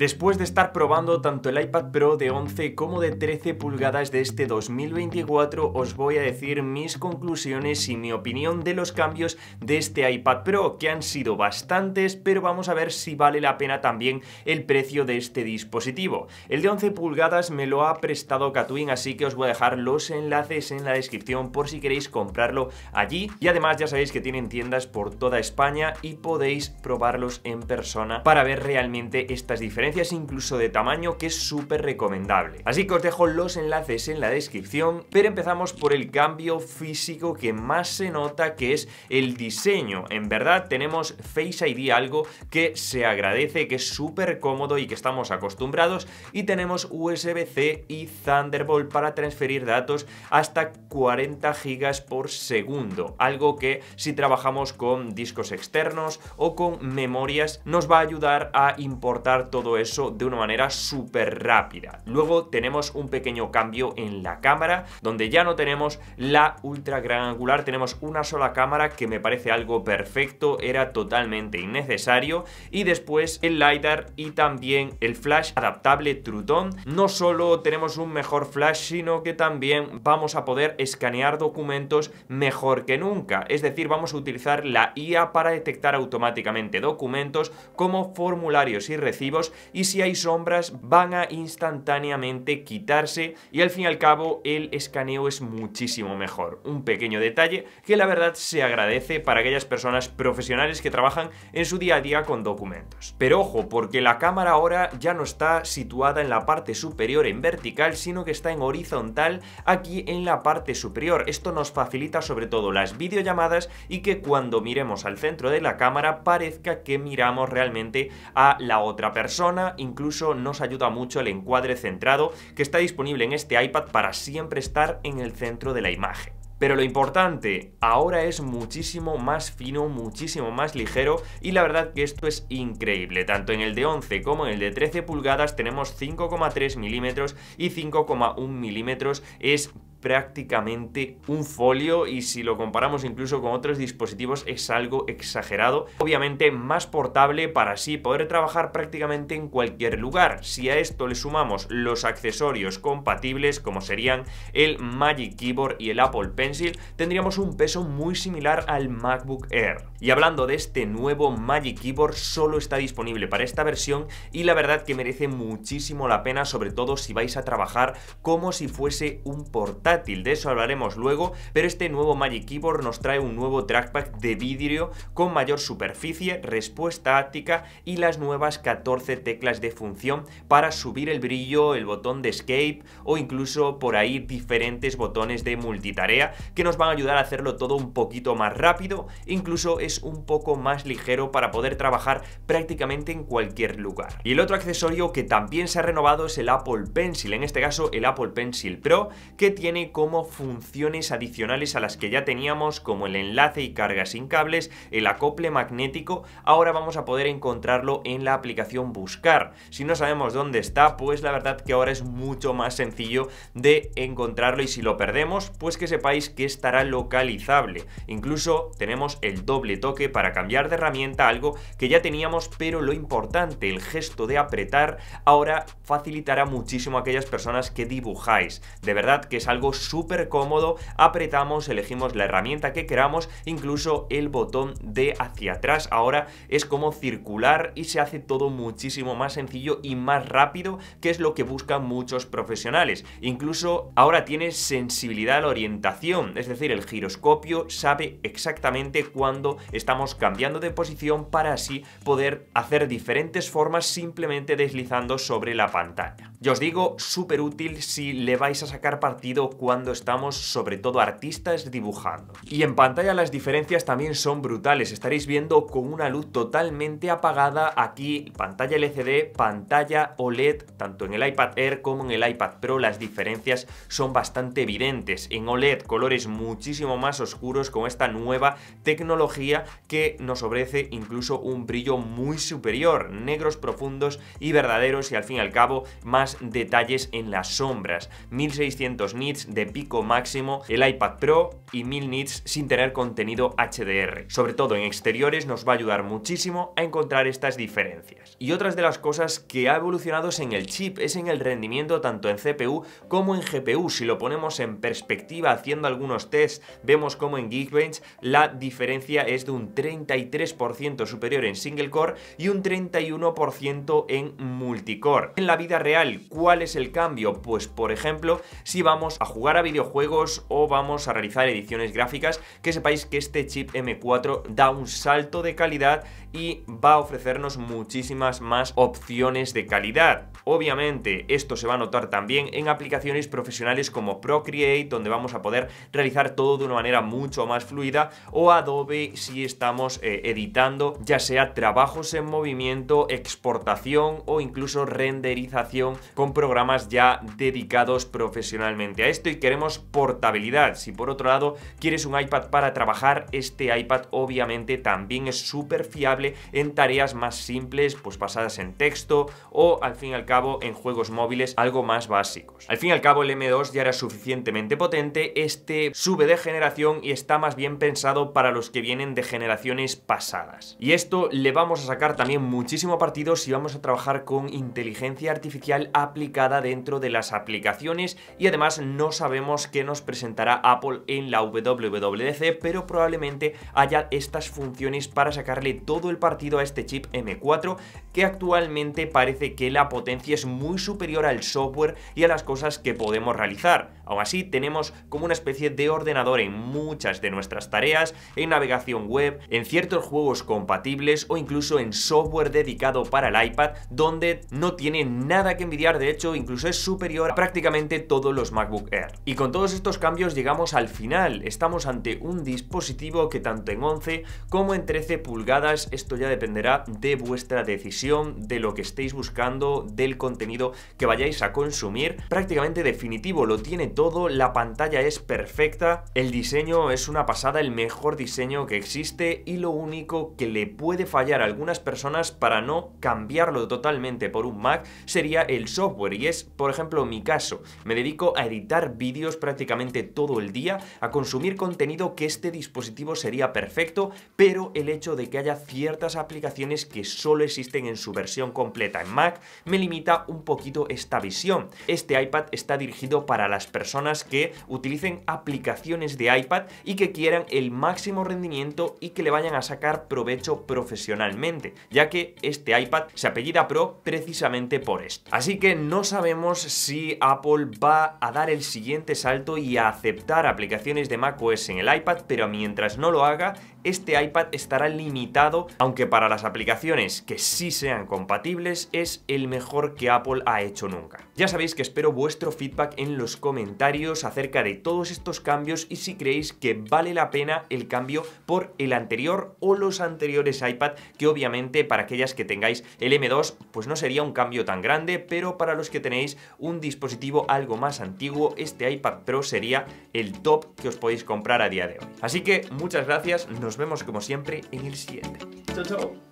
Después de estar probando tanto el iPad Pro de 11 como de 13 pulgadas de este 2024, os voy a decir mis conclusiones y mi opinión de los cambios de este iPad Pro, que han sido bastantes, pero vamos a ver si vale la pena también el precio de este dispositivo. El de 11 pulgadas me lo ha prestado Catwin, así que os voy a dejar los enlaces en la descripción por si queréis comprarlo allí. Y además ya sabéis que tienen tiendas por toda España y podéis probarlos en persona para ver realmente estas diferencias incluso de tamaño que es súper recomendable. Así que os dejo los enlaces en la descripción, pero empezamos por el cambio físico que más se nota que es el diseño. En verdad tenemos Face ID, algo que se agradece, que es súper cómodo y que estamos acostumbrados, y tenemos USB-C y Thunderbolt para transferir datos hasta 40 gigas por segundo, algo que si trabajamos con discos externos o con memorias nos va a ayudar a importar todo eso de una manera súper rápida. Luego tenemos un pequeño cambio en la cámara, donde ya no tenemos la ultra gran angular, tenemos una sola cámara que me parece algo perfecto, era totalmente innecesario. Y después el LiDAR y también el flash adaptable Truton. No solo tenemos un mejor flash, sino que también vamos a poder escanear documentos mejor que nunca. Es decir, vamos a utilizar la IA para detectar automáticamente documentos como formularios y recibos y si hay sombras van a instantáneamente quitarse y al fin y al cabo el escaneo es muchísimo mejor. Un pequeño detalle que la verdad se agradece para aquellas personas profesionales que trabajan en su día a día con documentos. Pero ojo, porque la cámara ahora ya no está situada en la parte superior en vertical, sino que está en horizontal aquí en la parte superior. Esto nos facilita sobre todo las videollamadas y que cuando miremos al centro de la cámara parezca que miramos realmente a la otra persona incluso nos ayuda mucho el encuadre centrado que está disponible en este iPad para siempre estar en el centro de la imagen. Pero lo importante, ahora es muchísimo más fino, muchísimo más ligero y la verdad que esto es increíble. Tanto en el de 11 como en el de 13 pulgadas tenemos 5,3 milímetros y 5,1 milímetros. Es prácticamente un folio y si lo comparamos incluso con otros dispositivos es algo exagerado. Obviamente más portable para así poder trabajar prácticamente en cualquier lugar. Si a esto le sumamos los accesorios compatibles como serían el Magic Keyboard y el Apple Pencil, tendríamos un peso muy similar al MacBook Air. Y hablando de este nuevo Magic Keyboard, solo está disponible para esta versión y la verdad que merece muchísimo la pena, sobre todo si vais a trabajar como si fuese un portal de eso hablaremos luego, pero este nuevo Magic Keyboard nos trae un nuevo trackpad de vidrio con mayor superficie, respuesta áptica y las nuevas 14 teclas de función para subir el brillo, el botón de escape o incluso por ahí diferentes botones de multitarea que nos van a ayudar a hacerlo todo un poquito más rápido, incluso es un poco más ligero para poder trabajar prácticamente en cualquier lugar. Y el otro accesorio que también se ha renovado es el Apple Pencil, en este caso el Apple Pencil Pro, que tiene como funciones adicionales a las que ya teníamos, como el enlace y carga sin cables, el acople magnético, ahora vamos a poder encontrarlo en la aplicación Buscar. Si no sabemos dónde está, pues la verdad que ahora es mucho más sencillo de encontrarlo y si lo perdemos, pues que sepáis que estará localizable. Incluso tenemos el doble toque para cambiar de herramienta, algo que ya teníamos, pero lo importante, el gesto de apretar, ahora facilitará muchísimo a aquellas personas que dibujáis. De verdad que es algo súper cómodo, apretamos, elegimos la herramienta que queramos, incluso el botón de hacia atrás ahora es como circular y se hace todo muchísimo más sencillo y más rápido, que es lo que buscan muchos profesionales. Incluso ahora tiene sensibilidad a la orientación, es decir, el giroscopio sabe exactamente cuando estamos cambiando de posición para así poder hacer diferentes formas simplemente deslizando sobre la pantalla yo os digo, súper útil si le vais a sacar partido cuando estamos, sobre todo artistas, dibujando. Y en pantalla las diferencias también son brutales. Estaréis viendo con una luz totalmente apagada aquí pantalla LCD, pantalla OLED, tanto en el iPad Air como en el iPad Pro las diferencias son bastante evidentes. En OLED colores muchísimo más oscuros con esta nueva tecnología que nos ofrece incluso un brillo muy superior, negros profundos y verdaderos y al fin y al cabo más detalles en las sombras, 1600 nits de pico máximo, el iPad Pro y 1000 nits sin tener contenido HDR. Sobre todo en exteriores nos va a ayudar muchísimo a encontrar estas diferencias. Y otras de las cosas que ha evolucionado es en el chip, es en el rendimiento tanto en CPU como en GPU. Si lo ponemos en perspectiva haciendo algunos tests, vemos como en Geekbench la diferencia es de un 33% superior en single core y un 31% en multicore. En la vida real, cuál es el cambio? Pues por ejemplo, si vamos a jugar a videojuegos o vamos a realizar ediciones gráficas, que sepáis que este chip M4 da un salto de calidad y va a ofrecernos muchísimas más opciones de calidad. Obviamente esto se va a notar también en aplicaciones profesionales como Procreate, donde vamos a poder realizar todo de una manera mucho más fluida, o Adobe si estamos eh, editando ya sea trabajos en movimiento, exportación o incluso renderización con programas ya dedicados profesionalmente a esto y queremos portabilidad. Si por otro lado quieres un iPad para trabajar, este iPad obviamente también es súper fiable en tareas más simples, pues basadas en texto o al fin y al cabo en juegos móviles algo más básicos. Al fin y al cabo el M2 ya era suficientemente potente, este sube de generación y está más bien pensado para los que vienen de generaciones pasadas. Y esto le vamos a sacar también muchísimo partido si vamos a trabajar con inteligencia artificial aplicada dentro de las aplicaciones y además no sabemos qué nos presentará Apple en la WWDC, pero probablemente haya estas funciones para sacarle todo el partido a este chip M4 que actualmente parece que la potencia es muy superior al software y a las cosas que podemos realizar. Aún así, tenemos como una especie de ordenador en muchas de nuestras tareas, en navegación web, en ciertos juegos compatibles o incluso en software dedicado para el iPad, donde no tiene nada que envidiar de hecho, incluso es superior a prácticamente todos los MacBook Air. Y con todos estos cambios llegamos al final. Estamos ante un dispositivo que tanto en 11 como en 13 pulgadas, esto ya dependerá de vuestra decisión, de lo que estéis buscando, del contenido que vayáis a consumir. Prácticamente definitivo, lo tiene todo, la pantalla es perfecta, el diseño es una pasada, el mejor diseño que existe y lo único que le puede fallar a algunas personas para no cambiarlo totalmente por un Mac sería el software y es, por ejemplo, mi caso. Me dedico a editar vídeos prácticamente todo el día, a consumir contenido que este dispositivo sería perfecto, pero el hecho de que haya ciertas aplicaciones que solo existen en su versión completa en Mac me limita un poquito esta visión. Este iPad está dirigido para las personas que utilicen aplicaciones de iPad y que quieran el máximo rendimiento y que le vayan a sacar provecho profesionalmente, ya que este iPad se apellida Pro precisamente por esto. Así que no sabemos si Apple va a dar el siguiente salto y a aceptar aplicaciones de macOS en el iPad, pero mientras no lo haga, este iPad estará limitado, aunque para las aplicaciones que sí sean compatibles es el mejor que Apple ha hecho nunca. Ya sabéis que espero vuestro feedback en los comentarios acerca de todos estos cambios y si creéis que vale la pena el cambio por el anterior o los anteriores iPad, que obviamente para aquellas que tengáis el M2 pues no sería un cambio tan grande, pero para los que tenéis un dispositivo algo más antiguo, este iPad Pro sería el top que os podéis comprar a día de hoy. Así que muchas gracias, nos vemos como siempre en el siguiente. Chao, chao.